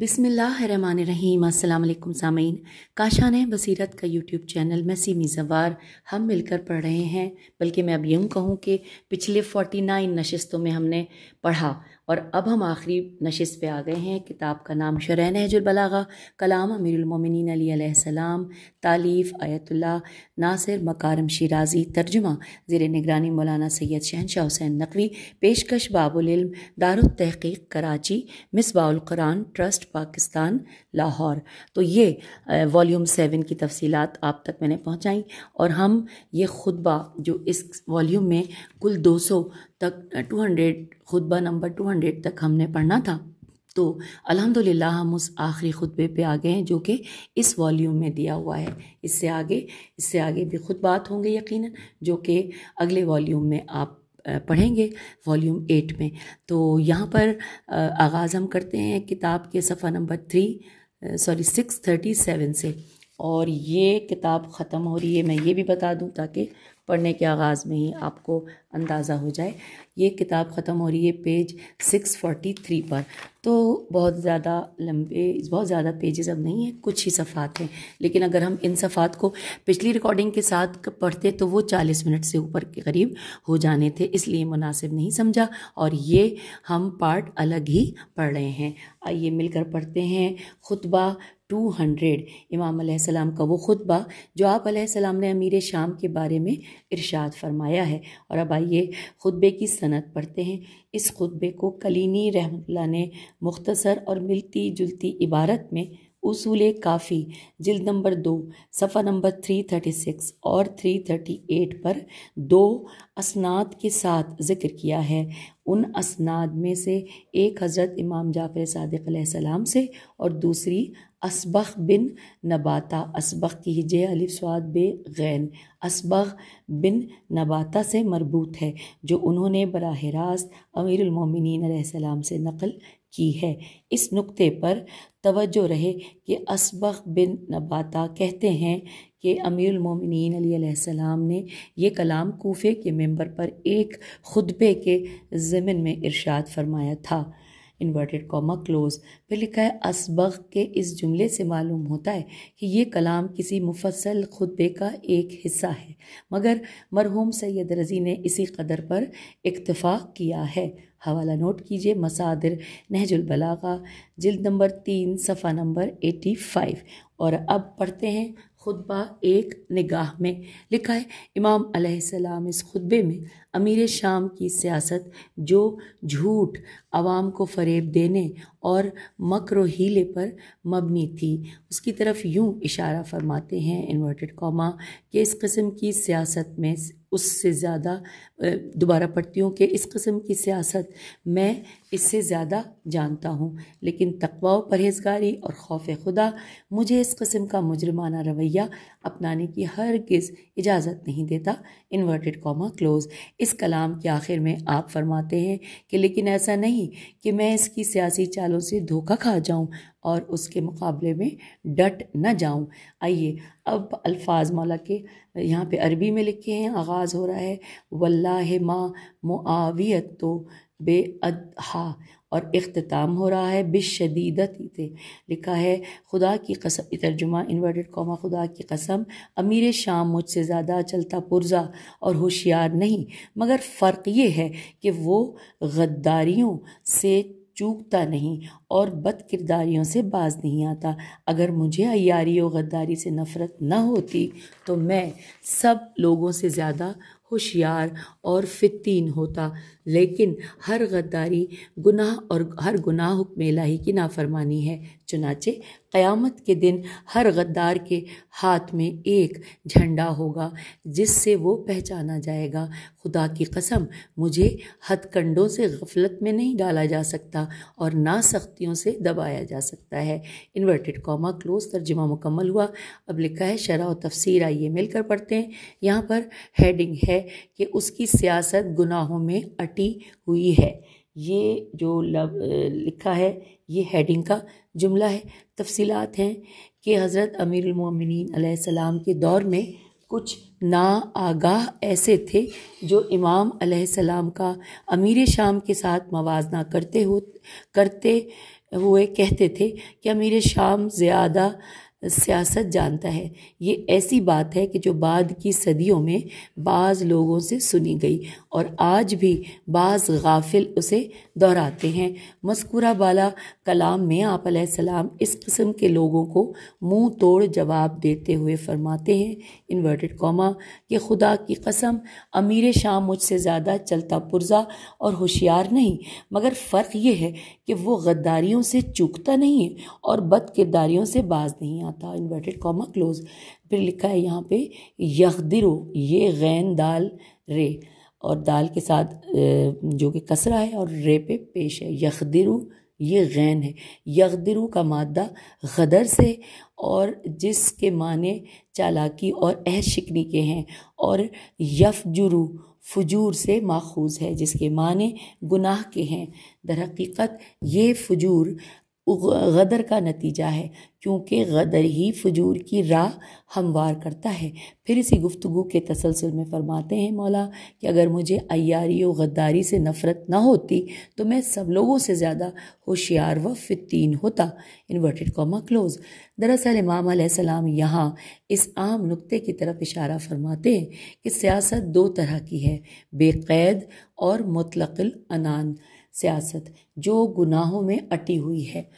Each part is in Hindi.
बिसमीम अल्लाम सामीन काशान बसीरत का यूट्यूब चैनल में मीज़वार जवार हम मिलकर पढ़ रहे हैं बल्कि मैं अब यूँ कहूँ कि पिछले 49 नशस्तों में हमने पढ़ा और अब हम आखिरी नशस्त पे आ गए हैं किताब का नाम शरह नहजुलबलागा कलाम अमीरमिन अलीसम तालीफ़ आयतुल्ला नासिर मकारम शराजी तर्जुमा ज़र निगरानी मौलाना सैयद शहनशाह हुसैन नकवी पेशकश बाबुलम दारतहकीक कराची मिसबाउलक़रान ट्रस्ट पाकिस्तान लाहौर तो ये वॉलीम सेवन की तफसीत आप तक मैंने पहुँचाई और हम ये खुतबा जो इस वॉलीम में कुल दो सौ तक टू हंड्रेड खुतबा नंबर टू हंड्रेड तक हमने पढ़ना था तो अल्हम्दुलिल्लाह हम उस आखिरी खुतबे पे आ गए हैं जो कि इस वॉल्यूम में दिया हुआ है इससे आगे इससे आगे भी बात होंगे यकीन जो कि अगले वॉल्यूम में आप पढ़ेंगे वॉल्यूम एट में तो यहाँ पर आगाज़ हम करते हैं किताब के सफ़ा number three sorry six thirty seven से और ये किताब ख़त्म हो रही है मैं ये भी बता दूँ ताकि पढ़ने के आगाज़ में ही आपको अंदाज़ा हो जाए ये किताब ख़त्म हो रही है पेज 643 पर तो बहुत ज़्यादा लंबे बहुत ज़्यादा पेजेस अब नहीं है कुछ ही सफ़ात हैं लेकिन अगर हम इन सफ़ात को पिछली रिकॉर्डिंग के साथ पढ़ते तो वो 40 मिनट से ऊपर के करीब हो जाने थे इसलिए मुनासिब नहीं समझा और ये हम पार्ट अलग ही पढ़ रहे हैं आइए मिलकर पढ़ते हैं खुतबा टू हंड्रेड इमाम सलाम का वो खुतबा जो आप सलाम ने अमीर शाम के बारे में इरशाद फरमाया है और अब आइए खुतबे की सनत पढ़ते हैं इस खुतबे को कलीनी रहमतुल्ला ने मुख्तसर और मिलती जुलती इबारत में उसूल काफ़ी जिल्द नंबर दो सफ़ा नंबर थ्री थर्टी सिक्स और थ्री थर्टी एट पर दो असनाद के साथ जिक्र किया है उन असनाद में से एक हज़रत इमाम जाफ़र सदक़ से और दूसरी असबक बिन नबाता असबक की हिज अलिफ बे गैन असबक बिन नबाता से मरबूत है जो उन्होंने बरह रास्त अमीरमिन से नकल की है इस नुक्ते पर तवज्जो रहे कि असबक बिन नबाता कहते हैं कि अमीरमिन अलीसम ने यह कलाम कोफ़े के मेंबर पर एक खुतबे के ज़मन में इरशाद फरमाया था इन्वर्टेड कॉमा क्लोज फिर लिखा है असबक के इस जुमले से मालूम होता है कि ये कलाम किसी मुफसल खुतबे का एक हिस्सा है मगर मरहूम सैयद रजी ने इसी कदर पर इतफाक़ किया है हवाला नोट कीजिए मसादर नहजुलबलागा जल्द नंबर तीन सफ़ा नंबर एटी फाइव और अब पढ़ते हैं खुतबा एक निगाह में लिखा है इमाम सलाम इस खुतबे में अमीर शाम की सियासत जो झूठ आवाम को फरेब देने और मकर हीले पर मबनी थी उसकी तरफ यूं इशारा फरमाते हैं इन्वर्टेड कॉमा कि इस कस्म की सियासत में उससे ज़्यादा दोबारा पढ़ती हूँ कि इस कस्म की सियासत मैं इससे ज़्यादा जानता हूँ लेकिन तकवा परहेजगारी और खौफ खुदा मुझे इस कस्म का मुजरमाना रवैया अपनाने की हर किस इजाज़त नहीं देता इन्वर्टेड कॉमा क्लोज इस कलाम के आखिर में आप फरमाते हैं कि लेकिन ऐसा नहीं कि मैं इसकी सियासी चालों से धोखा खा जाऊं और उसके मुकाबले में डट न जाऊं आइए अब अल्फाज मौला के यहाँ पे अरबी में लिखे हैं आगाज़ हो रहा है वल्ला माँ मुआवियत तो बेअहा और अख्ताम हो रहा है बिशदीदत थे लिखा है खुदा की कसम तर्जुमा इन्वर्टेड कौमा खुदा की कसम अमीर शाम मुझसे ज़्यादा चलता पुरजा और होशियार नहीं मगर फ़र्क ये है कि वो गद्दारियों से चूकता नहीं और बद किरदारियों से बाज नहीं आता अगर मुझे अयारी और गद्दारी से नफ़रत न होती तो मैं सब लोगों से ज़्यादा होशियार और फितीन होता लेकिन हर गद्दारी गुनाह और हर गुनाह हुक्म इलाही की नाफरमानी है चुनाचे क़यामत के दिन हर गद्दार के हाथ में एक झंडा होगा जिससे वो पहचाना जाएगा खुदा की कसम मुझे हथकंडों से गफलत में नहीं डाला जा सकता और ना सख्तियों से दबाया जा सकता है इन्वर्टेड कॉमा क्लोज तर्जुमा मुकम्मल हुआ अब लिखा है शरा और तफसीर आइए मिलकर पढ़ते हैं यहाँ पर हेडिंग है कि उसकी सियासत गुनाहों में अट कटी हुई है ये जो लव लिखा है ये हेडिंग का जुमला है तफसीलात हैं कि हज़रत अमीरमिन सलाम के दौर में कुछ ना आगाह ऐसे थे जो इमाम सलाम का अमीर शाम के साथ मवाजना करते हो करते हुए कहते थे कि अमीर शाम ज़्यादा सियासत जानता है ये ऐसी बात है कि जो बाद की सदियों में बाज़ लोगों से सुनी गई और आज भी बाज़ गाफिल उसे दोहराते हैं मस्कुरा बाला कलाम में आप सलाम इस किस्म के लोगों को मुंह तोड़ जवाब देते हुए फरमाते हैं इन्वर्टेड कॉमा कि खुदा की कसम अमीर शाम मुझसे ज़्यादा चलता पुरजा और होशियार नहीं मगर फ़र्क ये है कि वो गद्दारियों से चूकता नहीं है और बद किरदारियों से बाज नहीं आता था इन्वर्टेड कॉमा क्लोज फिर लिखा है यहाँ पे यहदिरो ये गैन दाल रे और दाल के साथ जो कि कसरा है और रे पे पेश है यहदिरू ये गैन है यकदरू का मादा गदर से और जिसके माने चालाकी और अह शिकनी के हैं और यफजुरु फजूर से माखूज है जिसके माने गुनाह के हैं दरहकीकत ये फजूर गदर का नतीजा है क्योंकि गदर ही फजूर की राह हमवार करता है फिर इसी गुफ्तु के तसलसल में फरमाते हैं मौला कि अगर मुझे अयारी और गद्दारी से नफ़रत ना होती तो मैं सब लोगों से ज़्यादा होशियार व फितीन होता इन्वर्टेड कॉमा क्लोज दरअसल इमाम यहाँ इस आम नुक्ते की तरफ इशारा फरमाते हैं कि सियासत दो तरह की है बेकैद और मुतलकल अनान सियासत जो गुनाहों में अटी हुई है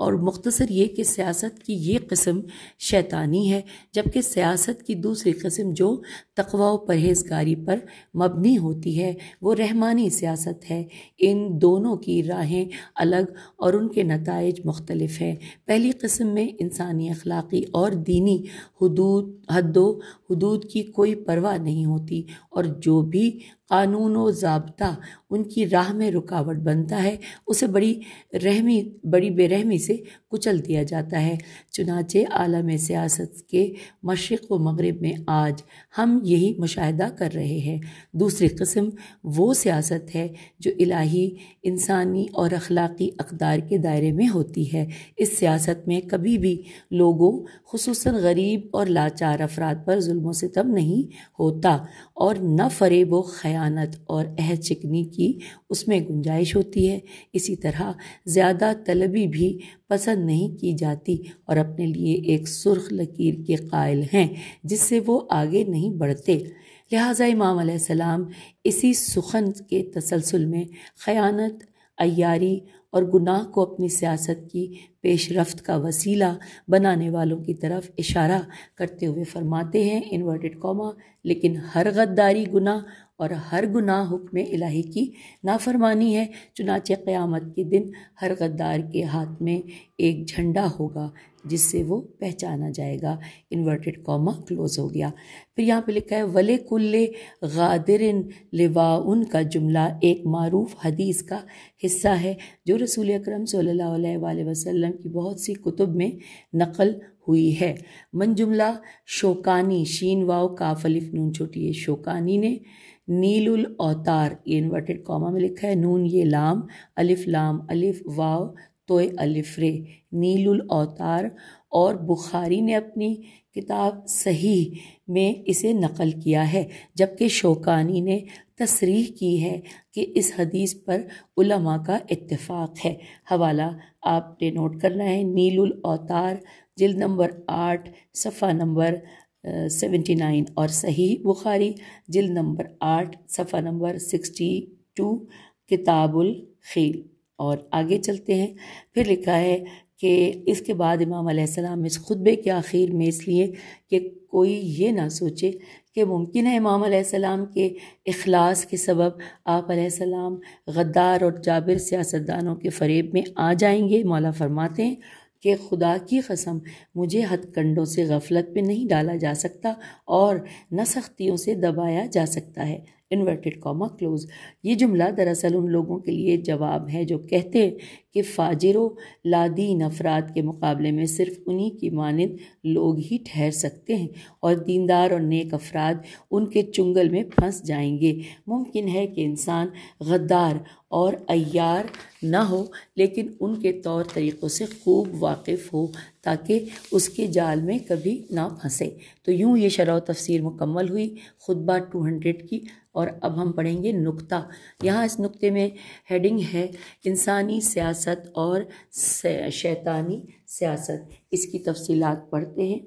और मुख्तसर ये कि सियासत की ये कस्म शैतानी है जबकि सियासत की दूसरी कस्म जो तकवा परहेजगारी पर मबनी होती है वो रहमानी सियासत है इन दोनों की राहें अलग और उनके नतज मुख्तलफ हैं पहली कस्म में इंसानी अखलाक़ी और दीनी हदूद हदो हदूद की कोई परवाह नहीं होती और जो भी कानून व जबता उनकी राह में रुकावट बनता है उसे बड़ी रहमी बड़ी बेरहमी से कुचल दिया जाता है चुनाचे आलम सियासत के मशरक़ व मगरब में आज हम यही मुशाह कर रहे हैं दूसरी कस्म वो सियासत है जो इलाही इंसानी और अखलाकी अकदार के दायरे में होती है इस सियासत में कभी भी लोगों खूस गरीब और लाचार अफराद पर जुल्म सितम नहीं होता और न फरेब व खैर खयानत और अह चिकनी की उसमें गुंजाइश होती है इसी तरह ज़्यादा तलबी भी पसंद नहीं की जाती और अपने लिए एक सुर्ख लकीर के कायल हैं जिससे वो आगे नहीं बढ़ते लिहाजा इमाम सलाम इसी सुखन के तसलसल में खयानत अयारी और गुनाह को अपनी सियासत की पेशरफ्त का वसीला बनाने वालों की तरफ इशारा करते हुए फरमाते हैं इन्वर्टेड कॉमा लेकिन हर गद्दारी गुनाह और हर गुनाह हुक्म इलाही की नाफरमानी है चुनाचे क़यामत के दिन हर गद्दार के हाथ में एक झंडा होगा जिससे वो पहचाना जाएगा इन्वर्टेड कॉमा क्लोज हो गया फिर यहाँ पे लिखा है वले कुल्ले गादरिन लिवा उनका जुमला एक मरूफ हदीस का हिस्सा है जो रसूल अक्रम वसल्लम की बहुत सी कुतुब में नकल हुई है मन जुमला शोकानी शीन वाओ काफलिफ नून छोटी शोकानी ने नीलुल अवतार ये इन्वर्टेड कॉमा में लिखा है नून ये लाम अलिफ लाम अलिफ वाव तोय अलिफ रे नीलुल अवतार और बुखारी ने अपनी किताब सही में इसे नकल किया है जबकि शोकानी ने तसरीह की है कि इस हदीस पर उलमा का इतफ़ाक़ है हवाला आपने नोट करना है नीलुल अवतार जिल नंबर आठ सफ़ा नंबर सेवेंटी नाइन और सही बुखारी जिल नंबर आठ सफ़ा नंबर सिक्सटी टू किताबुल खील और आगे चलते हैं फिर लिखा है कि इसके बाद इमाम अलैहिस्सलाम इस खुतबे के आखिर में इसलिए कि कोई ये ना सोचे कि मुमकिन है इमाम अलैहिस्सलाम के अखलास के सबब आप अलैहिस्सलाम गद्दार और जाबिर सियासतदानों के फरेब में आ जाएंगे मौला फरमाते हैं कि खुदा की कसम मुझे हथकंडों से गफलत पे नहीं डाला जा सकता और न सख्तियों से दबाया जा सकता है इन्वर्टेड कॉमा क्लोज ये जुमला दरअसल उन लोगों के लिए जवाब है जो कहते कि फाजिरों लादीन अफराद के मुकाबले में सिर्फ उन्हीं की मानद लोग ही ठहर सकते हैं और दीनदार और नेक अफराद उनके चुंगल में फंस जाएंगे मुमकिन है कि इंसान गद्दार और अयार ना हो लेकिन उनके तौर तरीक़ों से खूब वाकिफ़ हो ताकि उसके जाल में कभी ना फंसे तो यूँ ये शराब तफसीर मुकम्मल हुई खुतबा टू हंड्रेड की और अब हम पढ़ेंगे नुकता यहाँ इस नुकते में हेडिंग है इंसानी सियासत और शैतानी सियासत इसकी तफसील पढ़ते हैं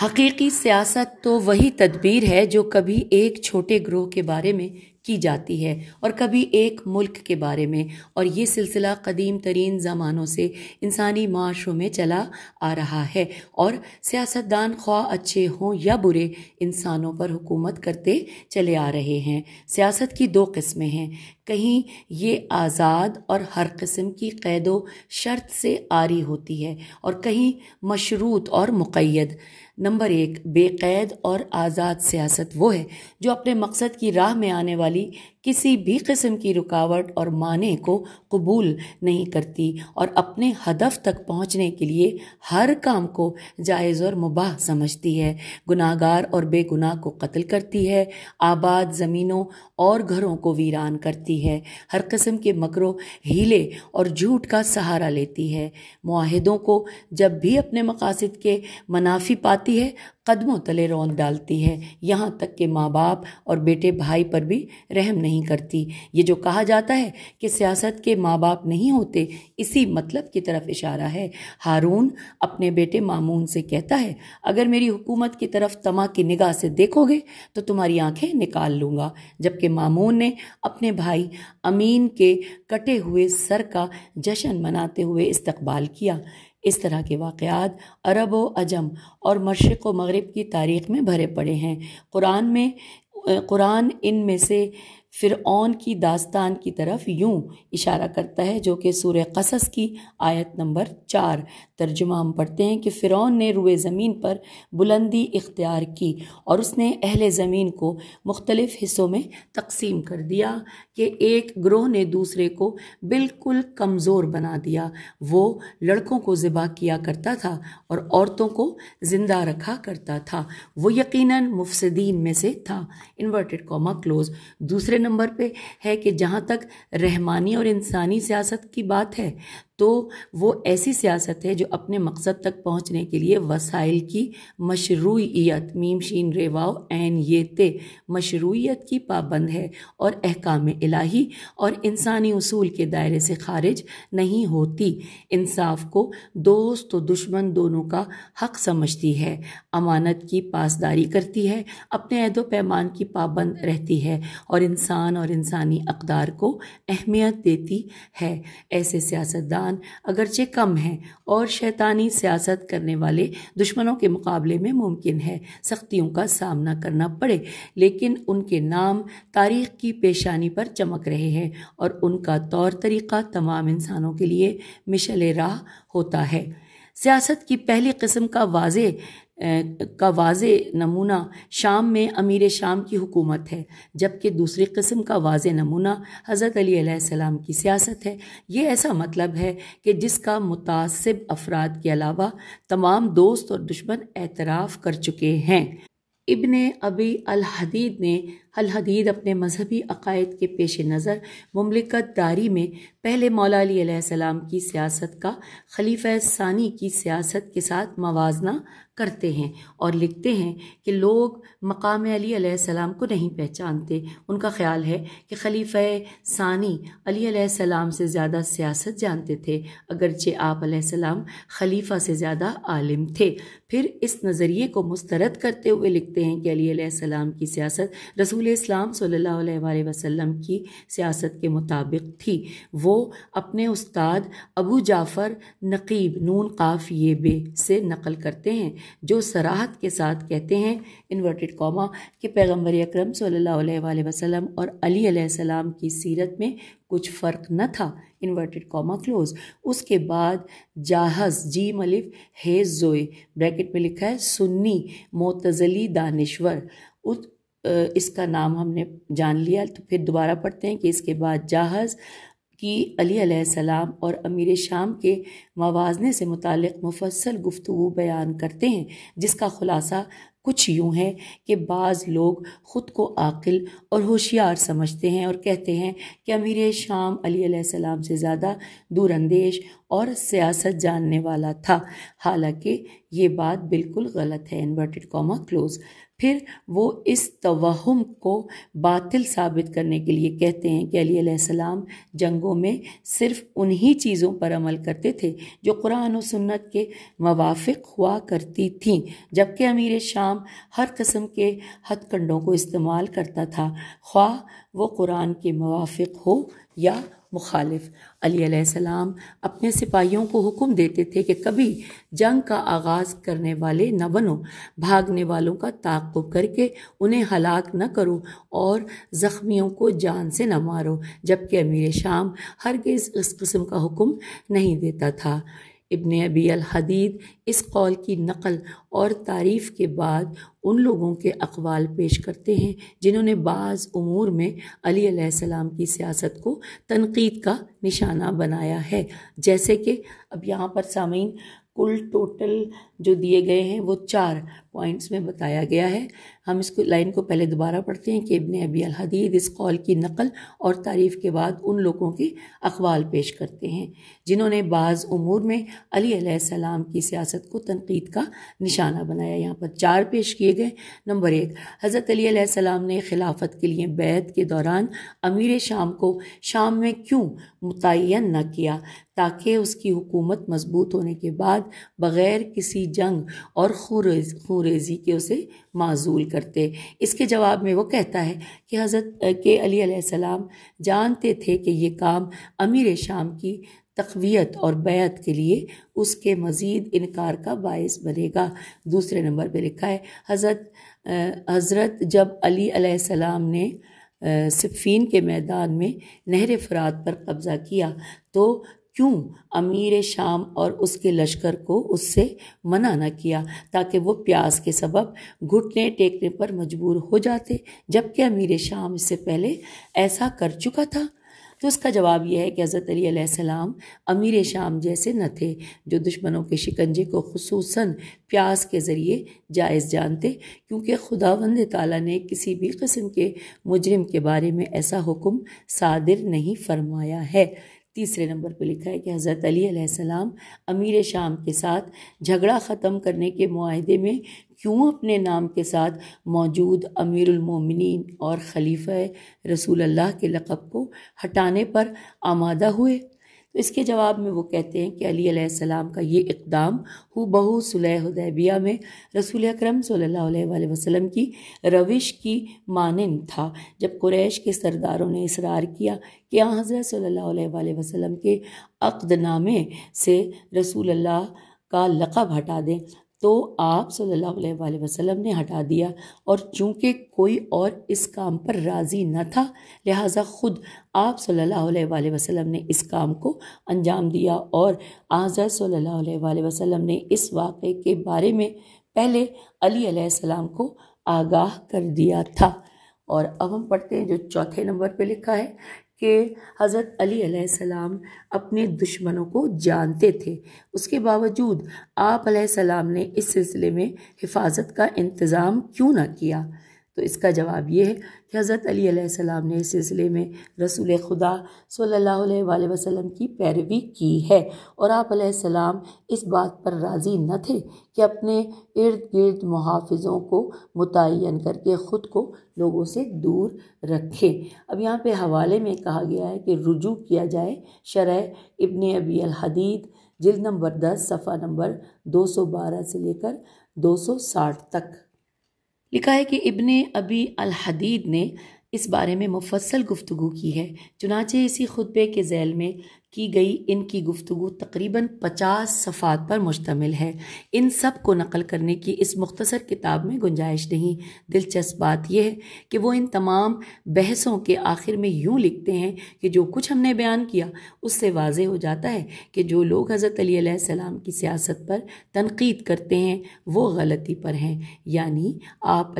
हकीकी सियासत तो वही तदबीर है जो कभी एक छोटे ग्रोह के बारे में की जाती है और कभी एक मुल्क के बारे में और ये सिलसिला कदीम तरीन ज़मानों से इंसानी माशरों में चला आ रहा है और सियासतदान ख्वा अच्छे हों या बुरे इंसानों पर हुकूमत करते चले आ रहे हैं सियासत की दो किस्में हैं कहीं ये आज़ाद और हर किस्म की कैदो शर्त से आरी होती है और कहीं मशरूत और मुक़ैद नंबर एक बेकैद और आज़ाद सियासत वो है जो अपने मकसद की राह में आने वाली किसी भी किस्म की रुकावट और माने को कबूल नहीं करती और अपने हदफ तक पहुंचने के लिए हर काम को जायज़ और मुबाह समझती है गुनागार और बेगुनाह को कत्ल करती है आबाद ज़मीनों और घरों को वीरान करती है हर किस्म के मकरों हीले और झूठ का सहारा लेती है माहिदों को जब भी अपने मकासद के मनाफी पाती है कदमों तले रौन डालती है यहाँ तक कि माँ बाप और बेटे भाई पर भी रहम नहीं करती ये जो कहा जाता है कि सियासत के माँ बाप नहीं होते इसी मतलब की तरफ इशारा है हारून अपने बेटे मामून से कहता है अगर मेरी हुकूमत की तरफ तमा की निगाह से देखोगे तो तुम्हारी आंखें निकाल लूँगा जबकि मामून ने अपने भाई अमीन के कटे हुए सर का जश्न मनाते हुए इस्तबाल किया इस तरह के वाक़ात अरब व अजम और मशरक़ व मगरब की तारीख़ में भरे पड़े हैं कुरान में कुरान इन में से फिर की दास्तान की तरफ यूं इशारा करता है जो कि सूर्य कसस की आयत नंबर चार तर्जुमा हम पढ़ते हैं कि फ़िरौन ने रुए ज़मीन पर बुलंदी इख्तियार की और उसने अहल ज़मीन को मुख्तलिफ़ हिस्सों में तकसीम कर दिया कि एक ग्रोह ने दूसरे को बिल्कुल कमज़ोर बना दिया वो लड़कों को ज़िबा किया करता था और औरतों को ज़िंदा रखा करता था वो यकीनन मुफसदीन में से था इन्वर्टेड कॉमा क्लोज दूसरे नंबर पे है कि जहाँ तक रहमानी और इंसानी सियासत की बात है तो वो ऐसी सियासत है जो अपने मकसद तक पहुंचने के लिए वसाइल की मशरूत मीम शीन रेवाओ एन ये ते मशरूत की पाबंद है और अहकाम इलाही और इंसानी असूल के दायरे से खारिज नहीं होती इंसाफ को दोस्त और दुश्मन दोनों का हक समझती है अमानत की पासदारी करती है अपने अहद पैमान की पाबंद रहती है और इंसान और इंसानी अकदार को अहमियत देती है ऐसे सियासतदान शैतान अगरचे कम हैं और शैतानी सियासत करने वाले दुश्मनों के मुकाबले में मुमकिन है सख्तियों का सामना करना पड़े लेकिन उनके नाम तारीख की पेशानी पर चमक रहे हैं और उनका तौर तरीका तमाम इंसानों के लिए मिशल राह होता है सियासत की पहली कस्म का वाज का वाज नमूना शाम में अमीर शाम की हुकूमत है जबकि दूसरी कस्म का वाज नमूना हज़रत अलीसम की सियासत है ये ऐसा मतलब है कि जिसका मुतासब अफराद के अलावा तमाम दोस्त और दुश्मन एतराफ़ कर चुके हैं इबन अबी अलहदीद ने अलहदीद अपने मजहबी अकायद के पेश नज़र ममलिकत दारी में पहले मौलाम की सियासत का खलीफ सानी की सियासत के साथ मवाजना करते हैं और लिखते हैं कि लोग मकाम अली सलाम को नहीं पहचानते उनका ख्याल है कि खलीफ़ सानी अली सलाम से ज़्यादा सियासत जानते थे अगरचे आप सलाम खलीफा से ज़्यादा आलिम थे फिर इस नज़रिए को मुस्तरद करते हुए लिखते हैं कि अली सलाम की सियासत रसूल इस्लाम सल्ला वसम की सियासत के मुताबिक थी वो अपने उस्ताद अबू जाफ़र नकीब नून काफ़ ये बे से नकल करते हैं जो सराहत के साथ कहते हैं इन्वर्टेड कॉमा कि पैगम्बर अक्रम सल्ला वसम और अली की सीरत में कुछ फ़र्क न था इन्वर्टेड कॉमा क्लोज उसके बाद जाहज जी मलिफ हेज जोए ब्रैकेट में लिखा है सुन्नी मोतजली दानश्वर उस इसका नाम हमने जान लिया तो फिर दोबारा पढ़ते हैं कि इसके बाद जाहज की अली सलाम और अमीर शाम के मवाजने से मुतक मुफसल गुफ्तु बयान करते हैं जिसका ख़ुलासा कुछ यूँ है कि बाज़ लोग ख़ुद को आकिल और होशियार समझते हैं और कहते हैं कि अमीर शाम अली सलाम से ज़्यादा दूरंदेश और सियासत जानने वाला था हालांकि ये बात बिल्कुल गलत है इन्वर्टेड कॉमा क्लोज़ फिर वो इस तवहम को बातिल साबित करने के लिए कहते हैं कि अली जंगों में सिर्फ उन्हीं चीज़ों पर अमल करते थे जो कुरान और सुन्नत के मवाफिक हुआ करती थी जबकि अमीर शाम हर कस्म के हथकंडों को इस्तेमाल करता था ख्वा वो कुरान के मवाफिक हो या मुखालिफ अलीसम अपने सिपाहियों को हुक्म देते थे कि कभी जंग का आगाज़ करने वाले न बनो भागने वालों का ताकुब करके उन्हें हलाक न करो और ज़ख्मियों को जान से न मारो जबकि अमीर शाम हरगिज़ इस किस्म का हुक्म नहीं देता था इबन अबी अलहदीद इस कौल की नकल और तारीफ़ के बाद उन लोगों के अकवाल पेश करते हैं जिन्होंने बाज़ उमूर में अली सलाम की सियासत को तनकीद का निशाना बनाया है जैसे कि अब यहाँ पर सामीन कुल टोटल जो दिए गए हैं वो चार पॉइंट्स में बताया गया है हम इसको लाइन को पहले दोबारा पढ़ते हैं कि इबन अबी अलहदीद इस कौल की नकल और तारीफ़ के बाद उन लोगों के अखबाल पेश करते हैं जिन्होंने बाज़ उमूर में अली सलाम की सियासत को तनकीद का निशाना बनाया यहाँ पर चार पेश किए गए नंबर एक हज़रत अली सलाम ने खिलाफत के लिए बैत के दौरान अमीर शाम को शाम में क्यों मुतन न किया ताकि उसकी हुकूमत मजबूत होने के बाद बग़ैर किसी की जंग और खुरेज खुरेजी के उसे माजूल करते इसके जवाब में वो कहता है कि हज़रत के अली सलाम जानते थे कि ये काम अमीर शाम की तकवीत और बैत के लिए उसके मज़ीद इनकार का बायस बनेगा दूसरे नंबर पर लिखा है हज़रत हज़रत जब अली सलाम ने सिफ़ीन के मैदान में नहर फरात पर कब्ज़ा किया तो क्यों अमीर शाम और उसके लश्कर को उससे मना न किया ताकि वो प्यास के सबब घुटने टेकने पर मजबूर हो जाते जबकि अमीर शाम इससे पहले ऐसा कर चुका था तो इसका जवाब यह है कि हज़रत सलाम अमीर शाम जैसे न थे जो दुश्मनों के शिकंजे को खसूस प्यास के ज़रिए जायज़ जानते क्योंकि खुदावंद ताली ने किसी भी कस्म के मुजरम के बारे में ऐसा हुक्म सादिर नहीं फरमाया है तीसरे नंबर पर लिखा है कि हज़रत अली सलाम अमीर शाम के साथ झगड़ा ख़त्म करने के माहदे में क्यों अपने नाम के साथ मौजूद अमीरमिन और खलीफ़ रसूल अल्लाह के लक़ब को हटाने पर आमादा हुए तो इसके जवाब में वो कहते हैं कि अली अलैहिस्सलाम का ये इकदाम हु बहू सुलहदैबिया में रसूल अक्रम वसल्लम की रविश की मानन था जब कुरैश के सरदारों ने इसरार किया कि यहाँ हज़रत सल्ला वसम के अकदनामे से रसूल अल्लाह का लक़ब हटा दें तो आप सल्लल्लाहु अलैहि वसल्लम ने हटा दिया और चूंकि कोई और इस काम पर राज़ी न था लिहाजा ख़ुद आप सल्लल्लाहु अलैहि वसल्लम ने इस काम को अंजाम दिया और आज़र सल्लल्लाहु अलैहि वसल्लम ने इस वाक़े के बारे में पहले अली सलाम को आगाह कर दिया था और अब हम पढ़ते हैं जो चौथे नंबर पे लिखा है कि हज़रत अली सलाम अपने दुश्मनों को जानते थे उसके बावजूद आप सलाम ने इस सिलसिले में हिफाजत का इंतज़ाम क्यों ना किया तो इसका जवाब ये है कि हज़रत अलीसम ने इस सिलसिले में रसूल खुदा सल्ला वसम की पैरवी की है और आप इस बात पर राज़ी न थे कि अपने इर्द गिर्द मुहाफ़ों को मुतन करके ख़ुद को लोगों से दूर रखें अब यहाँ पे हवाले में कहा गया है कि रुजू किया जाए शरह इबन अबी अलहदीद जिल नंबर दस सफ़ा नंबर दो सौ बारह से लेकर दो सौ साठ तक लिखा है कि इबन अबी अल हदीद ने इस बारे में मुफसल गुफ्तु की है चुनाचे इसी खुतबे के जैल में की गई इनकी गुफ्तु तकरीबन पचास सफ़ात पर मुश्तमिल है इन सब को नकल करने की इस मुख्तर किताब में गुंजाइश नहीं दिलचस्प बात यह है कि वो इन तमाम बहसों के आखिर में यूँ लिखते हैं कि जो कुछ हमने बयान किया उससे वाज हो जाता है कि जो लोग हज़रत अलीसम की सियासत पर तनकीद करते हैं वो गलती पर हैं यानी आप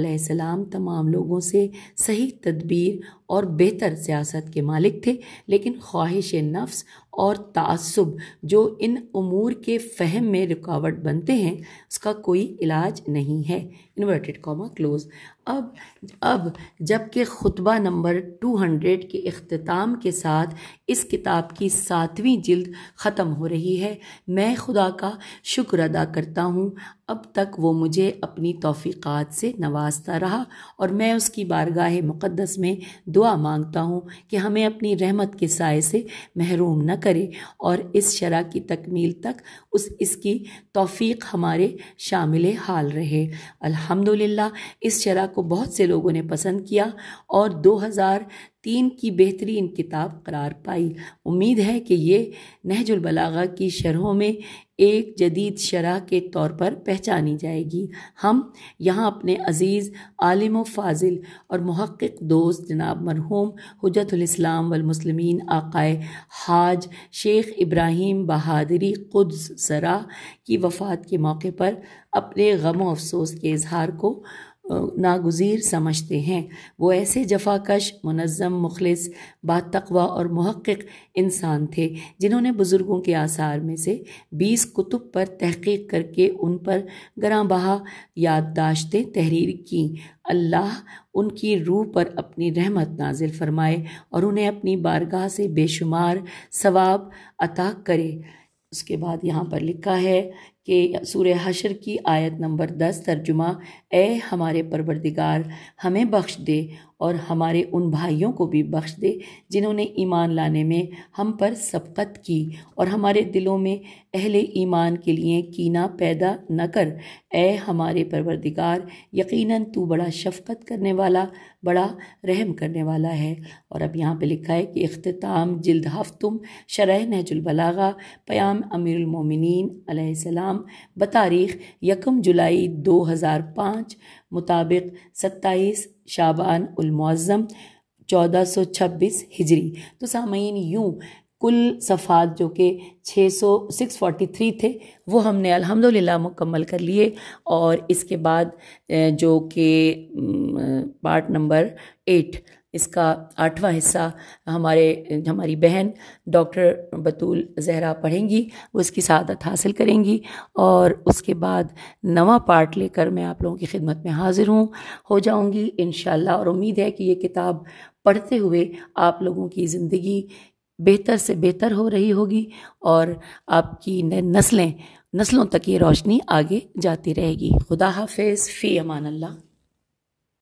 तमाम लोगों से सही तदबीर और बेहतर सियासत के मालिक थे लेकिन ख्वाहिश नफ्स और तसब जो इन अमूर के फहम में रुकावट बनते हैं उसका कोई इलाज नहीं है इन्वर्टेड कॉमा क्लोज अब अब जबकि ख़ुतबा नंबर 200 के अख्ताम के साथ इस किताब की सातवीं जिल्द ख़त्म हो रही है मैं खुदा का शुक्र अदा करता हूँ अब तक वो मुझे अपनी तोफ़ीक़ात से नवाजता रहा और मैं उसकी बारगाह मुक़दस में दुआ मांगता हूँ कि हमें अपनी रहमत के साय से महरूम न करे और इस शरह की तकमील तक उस इसकी तौफीक हमारे शामिल हाल रहे अल्हम्दुलिल्लाह इस शरह को बहुत से लोगों ने पसंद किया और हज़ार तीन की बेहतरीन किताब करार पाई उम्मीद है कि ये नहजुलबलागा की शरहों में एक जदीद शरह के तौर पर पहचानी जाएगी हम यहाँ अपने अज़ीज़ आलिम फाजिल और महक्क दोस्त जनाब मरहूम हजतलाम वलमसलमिन आकए हाज शेख इब्राहिम बहादरी क़ुद्स सरा की वफ़ात के मौके पर अपने गम अफसोस के इजहार को नागुजीर समझते हैं वो ऐसे जफाकश मनज़म मुखलिस तकवा और महक् इंसान थे जिन्होंने बुज़ुर्गों के आसार में से बीस कुतुब पर तहकीक करके उन पर बहा याददाश्तें तहरीर की अल्लाह उनकी रूह पर अपनी रहमत नाजिल फरमाए और उन्हें अपनी बारगाह से बेशुमार सवाब अता करे उसके बाद यहाँ पर लिखा है के सूर हशर की आयत नंबर दस तर्जुमा ए हमारे परवरदिगार हमें बख्श दे और हमारे उन भाइयों को भी बख्श दे जिन्होंने ईमान लाने में हम पर सबकत की और हमारे दिलों में अहले ईमान के लिए कीना पैदा न कर ए हमारे परवरदिगार यकीनन तू बड़ा शफकत करने वाला बड़ा रहम करने वाला है और अब यहाँ पे लिखा है कि अख्ताम जल्द हफ्तुम शरह नहजुलबलागा पयाम अमीरमिन सलाम बतारीख़ यकम जुलाई दो हज़ार पाँच मुताबिक सत्ताईस शाबान उलमज़म छब्बीस हिजरी तो सामीन यूँ कुल सफ़ात जो कि 600 थ्री थे वो हमने अल्हम्दुलिल्लाह मुकम्मल कर लिए और इसके बाद जो कि पार्ट नंबर एट इसका आठवां हिस्सा हमारे हमारी बहन डॉक्टर बतूल जहरा पढ़ेंगी वो इसकी सदत हासिल करेंगी और उसके बाद नवा पार्ट लेकर मैं आप लोगों की खिदमत में हाजिर हूँ हो जाऊँगी इन और उम्मीद है कि ये किताब पढ़ते हुए आप लोगों की ज़िंदगी बेहतर से बेहतर हो रही होगी और आपकी नस्लें नस्लों तक ये रोशनी आगे जाती रहेगी खुदा हाफिज़ फ़ी अमान अल्लाह